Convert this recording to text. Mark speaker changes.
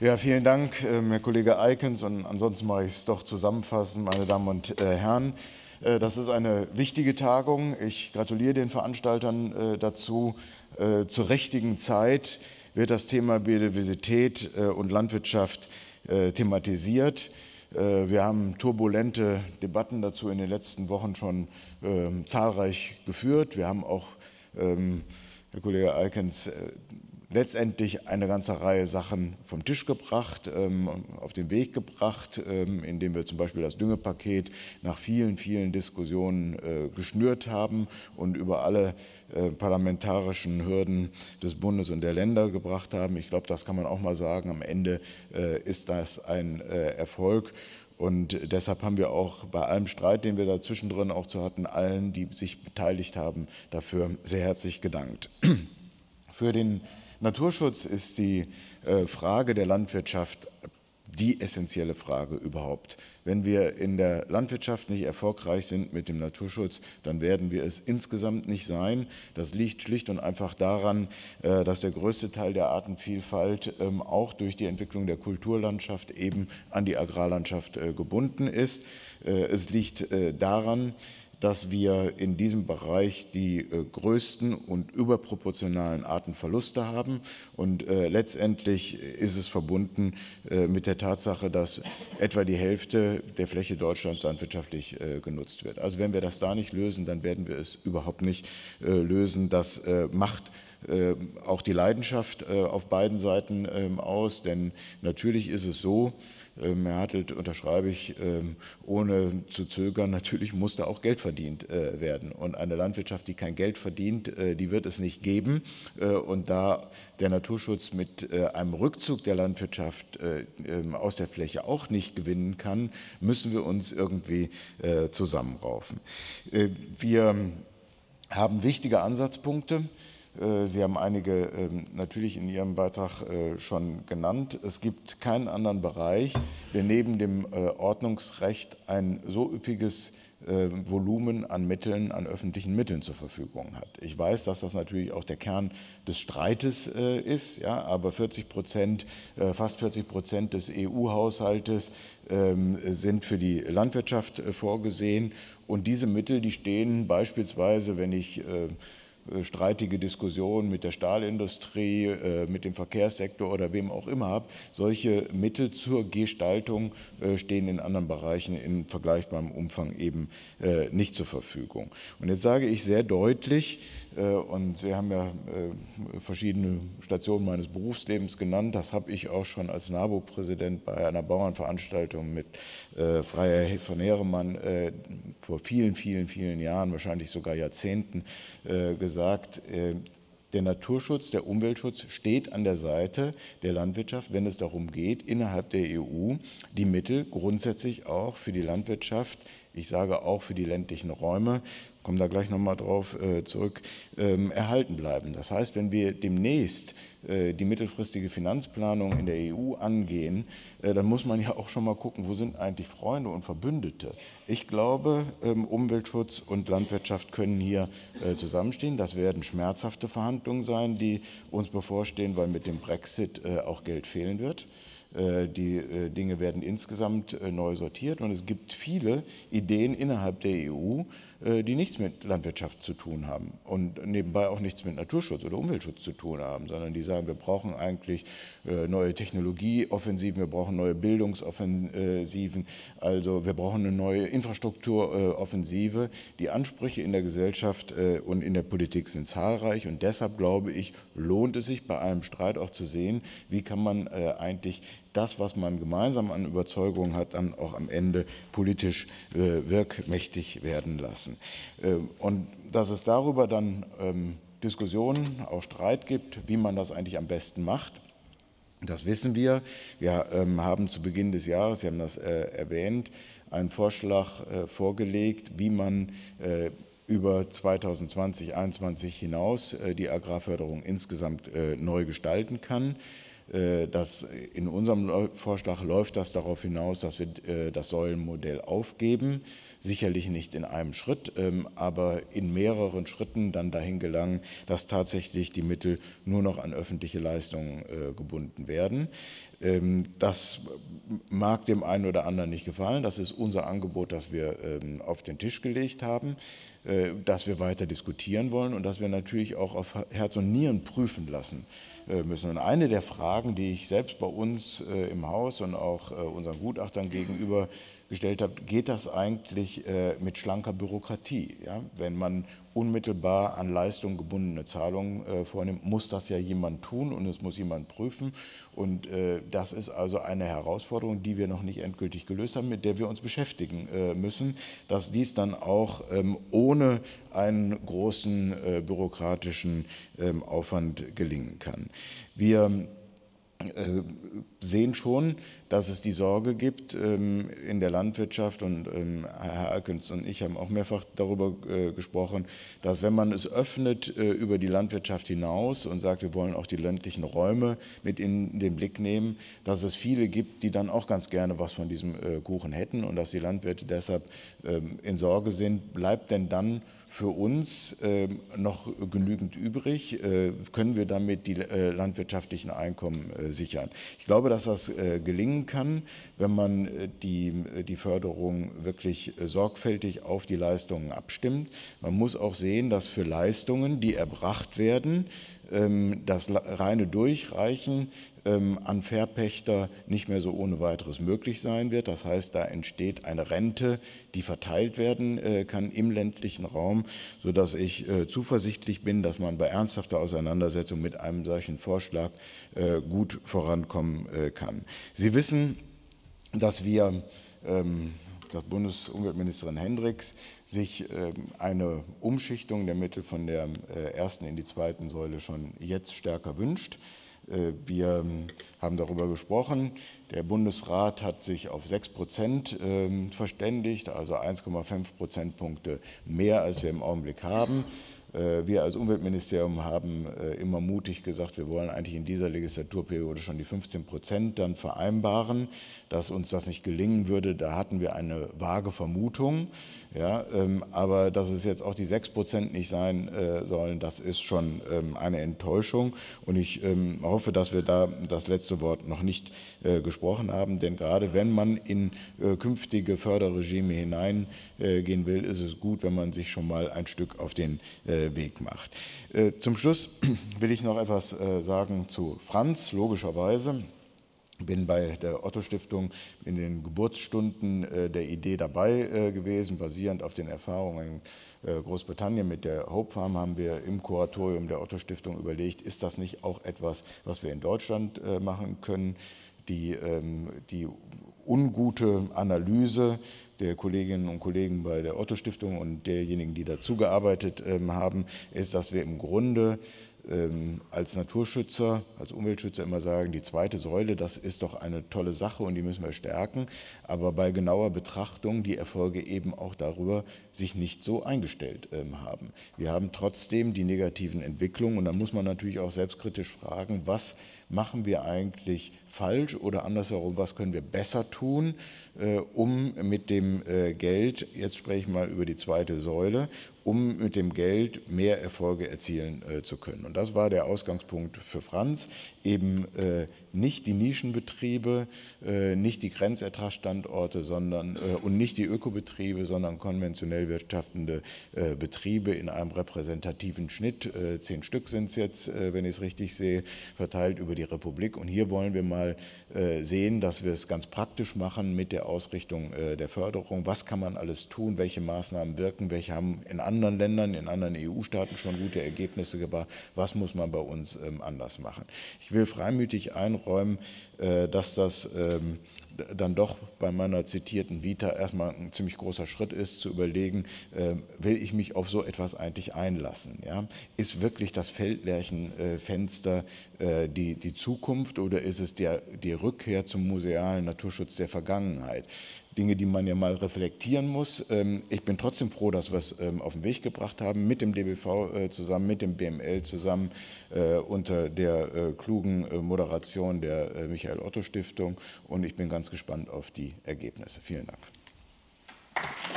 Speaker 1: Ja, vielen Dank, äh, Herr Kollege Eikens. Und ansonsten mache ich es doch zusammenfassen, meine Damen und äh, Herren. Äh, das ist eine wichtige Tagung. Ich gratuliere den Veranstaltern dazu. Zur richtigen Zeit wird das Thema Biodiversität und Landwirtschaft thematisiert. Wir haben turbulente Debatten dazu in den letzten Wochen schon ähm, zahlreich geführt. Wir haben auch ähm, Herr Kollege Alkens, letztendlich eine ganze Reihe Sachen vom Tisch gebracht, ähm, auf den Weg gebracht, ähm, indem wir zum Beispiel das Düngepaket nach vielen, vielen Diskussionen äh, geschnürt haben und über alle äh, parlamentarischen Hürden des Bundes und der Länder gebracht haben. Ich glaube, das kann man auch mal sagen. Am Ende äh, ist das ein Erfolg. Und deshalb haben wir auch bei allem Streit, den wir da zwischendrin auch zu hatten, allen, die sich beteiligt haben, dafür sehr herzlich gedankt. Für den Naturschutz ist die äh, Frage der Landwirtschaft die essentielle Frage überhaupt. Wenn wir in der Landwirtschaft nicht erfolgreich sind mit dem Naturschutz, dann werden wir es insgesamt nicht sein. Das liegt schlicht und einfach daran, äh, dass der größte Teil der Artenvielfalt ähm, auch durch die Entwicklung der Kulturlandschaft eben an die Agrarlandschaft äh, gebunden ist. Es liegt daran, dass wir in diesem Bereich die äh, größten und überproportionalen Artenverluste haben. Und äh, letztendlich ist es verbunden äh, mit der Tatsache, dass etwa die Hälfte der Fläche Deutschlands landwirtschaftlich genutzt wird. Also wenn wir das da nicht lösen, dann werden wir es überhaupt nicht lösen. Das macht auch die Leidenschaft auf beiden Seiten ähm, aus, denn natürlich ist es so, Mertelt ähm, unterschreibe ich ähm, ohne zu zögern, natürlich muss da auch Geld verdient äh, werden. Und eine Landwirtschaft, die kein Geld verdient, äh, die wird es nicht geben. Äh, und da der Naturschutz mit einem Rückzug der Landwirtschaft ähm, aus der Fläche auch nicht gewinnen kann, müssen wir uns irgendwie zusammenraufen. wir haben wichtige Ansatzpunkte. Äh, Sie haben einige ähm, natürlich in Ihrem Beitrag äh, schon genannt. Es gibt keinen anderen Bereich, der neben dem äh, Ordnungsrecht ein so üppiges Volumen an Mitteln, an öffentlichen Mitteln zur Verfügung hat. Ich weiß, dass das natürlich auch der Kern des Streites äh, ist, ja, aber 40 Prozent, äh, fast 40 Prozent des EU-Haushaltes ähm, sind für die Landwirtschaft äh, vorgesehen und diese Mittel, die stehen beispielsweise, wenn ich äh, streitige Diskussionen mit der Stahlindustrie, äh, mit dem Verkehrssektor oder wem auch immer habe. Solche Mittel zur Gestaltung äh, stehen in anderen Bereichen in vergleichbarem Umfang eben nicht zur Verfügung. Und jetzt sage ich sehr deutlich, und Sie haben ja verschiedene Stationen meines Berufslebens genannt, das habe ich auch schon als NABU-Präsident bei einer Bauernveranstaltung mit Freier von Heeremann vor vielen, vielen, vielen Jahren, wahrscheinlich sogar Jahrzehnten äh, gesagt, äh, der Naturschutz, der Umweltschutz steht an der Seite der Landwirtschaft, wenn es darum geht, innerhalb der EU die Mittel grundsätzlich auch für die Landwirtschaft, ich sage auch für die ländlichen Räume, komme da gleich nochmal drauf äh, zurück, ähm, erhalten bleiben. Das heißt, wenn wir demnächst äh, die mittelfristige Finanzplanung in der EU angehen, äh, dann muss man ja auch schon mal gucken, wo sind eigentlich Freunde und Verbündete. Ich glaube, ähm, Umweltschutz und Landwirtschaft können hier äh, zusammenstehen. Das werden schmerzhafte Verhandlungen sein, die uns bevorstehen, weil mit dem Brexit äh, auch Geld fehlen wird. Äh, die äh, Dinge werden insgesamt äh, neu sortiert und es gibt viele Ideen innerhalb der EU, die nichts mit Landwirtschaft zu tun haben und nebenbei auch nichts mit Naturschutz oder Umweltschutz zu tun haben, sondern die sagen, wir brauchen eigentlich neue Technologieoffensiven, wir brauchen neue Bildungsoffensiven, also wir brauchen eine neue Infrastrukturoffensive. Die Ansprüche in der Gesellschaft und in der Politik sind zahlreich und deshalb glaube ich, lohnt es sich bei einem Streit auch zu sehen, wie kann man eigentlich das, was man gemeinsam an Überzeugungen hat, dann auch am Ende politisch äh, wirkmächtig werden lassen. Ähm, und dass es darüber dann ähm, Diskussionen, auch Streit gibt, wie man das eigentlich am besten macht. Das wissen wir. Wir ähm, haben zu Beginn des Jahres, Sie haben das äh, erwähnt, einen Vorschlag äh, vorgelegt, wie man äh, über 2020, 2021 hinaus äh, die Agrarförderung insgesamt äh, neu gestalten kann. Äh, das, äh, in unserem Vorschlag läuft das darauf hinaus, dass wir äh, das Säulenmodell aufgeben. Sicherlich nicht in einem Schritt, ähm, aber in mehreren Schritten dann dahin gelangen, dass tatsächlich die Mittel nur noch an öffentliche Leistungen gebunden werden. Ähm, das mag dem einen oder anderen nicht gefallen. Das ist unser Angebot, das wir ähm, auf den Tisch gelegt haben, das wir weiter diskutieren wollen und das wir natürlich auch auf Herz und Nieren prüfen lassen. Äh, müssen. Und eine der Fragen, die ich selbst bei uns äh, im Haus und auch äh, unseren Gutachtern gegenüber gestellt habe, geht das eigentlich äh, mit schlanker Bürokratie? Ja? Wenn man unmittelbar an Leistung gebundene Zahlungen äh, vornimmt, muss das ja jemand tun und es muss jemand prüfen. Und äh, das ist also eine Herausforderung, die wir noch nicht endgültig gelöst haben, mit der wir uns beschäftigen äh, müssen, dass dies dann auch ähm, ohne einen großen äh, bürokratischen ähm, Aufwand gelingen kann. Wir äh, sehen schon, dass es die Sorge gibt ähm, in der Landwirtschaft und ähm, Herr Alkens und ich haben auch mehrfach darüber äh, gesprochen, dass wenn man es öffnet äh, über die Landwirtschaft hinaus und sagt, wir wollen auch die ländlichen Räume mit in den Blick nehmen, dass es viele gibt, die dann auch ganz gerne was von diesem Kuchen hätten und dass die Landwirte deshalb ähm, in Sorge sind, bleibt denn dann für uns ähm, noch genügend übrig? Äh, können wir damit die äh, landwirtschaftlichen Einkommen äh, sichern? Ich glaube, dass das gelingen kann, wenn man die, die Förderung wirklich sorgfältig auf die Leistungen abstimmt. Man muss auch sehen, dass für Leistungen, die erbracht werden, ähm, das reine Durchreichen ähm, an Verpächter nicht mehr so ohne weiteres möglich sein wird. Das heißt, da entsteht eine Rente, die verteilt werden äh, kann im ländlichen Raum, sodass ich äh, zuversichtlich bin, dass man bei ernsthafter Auseinandersetzung mit einem solchen Vorschlag äh, gut vorankommen kann. Sie wissen, dass wir ähm, nach Bundesumweltministerin Hendricks sich ähm, eine Umschichtung der Mittel von der äh, ersten in die zweiten Säule schon jetzt stärker wünscht. Äh, wir ähm, haben darüber gesprochen. Der Bundesrat hat sich auf 6 Prozent ähm, verständigt, also 1,5 Prozentpunkte mehr, als wir im Augenblick haben. Äh, wir als Umweltministerium haben äh, immer mutig gesagt, wir wollen eigentlich in dieser Legislaturperiode schon die 15 Prozent dann vereinbaren. Dass uns das nicht gelingen würde, da hatten wir eine vage Vermutung. Ja, ähm, aber dass es jetzt auch die 6% nicht sein äh, sollen, das ist schon ähm, eine Enttäuschung. Und ich ähm, hoffe, dass wir da das letzte Wort noch nicht äh, gesprochen haben. Denn gerade wenn man in äh, künftige Förderregime hineingehen äh, will, ist es gut, wenn man sich schon mal ein Stück auf den äh, Weg macht. Äh, zum Schluss will ich noch etwas sagen zu Franz, logischerweise bin bei der Otto-Stiftung in den Geburtsstunden äh, der Idee dabei äh, gewesen, basierend auf den Erfahrungen in äh, Großbritannien mit der Hope Farm haben wir im Kuratorium der Otto-Stiftung überlegt, ist das nicht auch etwas, was wir in Deutschland äh, machen können? Die, ähm, die ungute Analyse der Kolleginnen und Kollegen bei der Otto-Stiftung und derjenigen, die dazu gearbeitet ähm, haben, ist, dass wir im Grunde ähm, als Naturschützer, als Umweltschützer immer sagen, die zweite Säule, das ist doch eine tolle Sache und die müssen wir stärken, aber bei genauer Betrachtung die Erfolge eben auch darüber sich nicht so eingestellt ähm, haben. Wir haben trotzdem die negativen Entwicklungen und da muss man natürlich auch selbstkritisch fragen, was machen wir eigentlich falsch oder andersherum, was können wir besser tun, äh, um mit dem äh, Geld, jetzt spreche ich mal über die zweite Säule, um mit dem Geld mehr Erfolge erzielen äh, zu können. Und das war der Ausgangspunkt für Franz, eben äh, nicht die Nischenbetriebe, äh, nicht die Grenzertragsstandorte sondern, äh, und nicht die Ökobetriebe, sondern konventionell wirtschaftende Betriebe in einem repräsentativen Schnitt. zehn Stück sind es jetzt, wenn ich es richtig sehe, verteilt über die Republik. Und hier wollen wir mal mal äh, sehen, dass wir es ganz praktisch machen mit der Ausrichtung äh, der Förderung. Was kann man alles tun? Welche Maßnahmen wirken? Welche haben in anderen Ländern, in anderen EU-Staaten schon gute Ergebnisse gebracht? Was muss man bei uns ähm, anders machen? Ich will freimütig einräumen, äh, dass das ähm, dann doch bei meiner zitierten Vita erstmal ein ziemlich großer Schritt ist, zu überlegen, äh, will ich mich auf so etwas eigentlich einlassen? Ja? Ist wirklich das Feldlärchenfenster äh, die, die Zukunft oder ist es der, die Rückkehr zum musealen Naturschutz der Vergangenheit? Dinge, die man ja mal reflektieren muss. Ähm, ich bin trotzdem froh, dass wir es ähm, auf den Weg gebracht haben, mit dem DBV äh, zusammen, mit dem BML zusammen, äh, unter der äh, klugen Moderation der Michael Otto Stiftung. Und ich bin ganz gespannt auf die Ergebnisse. Vielen Dank.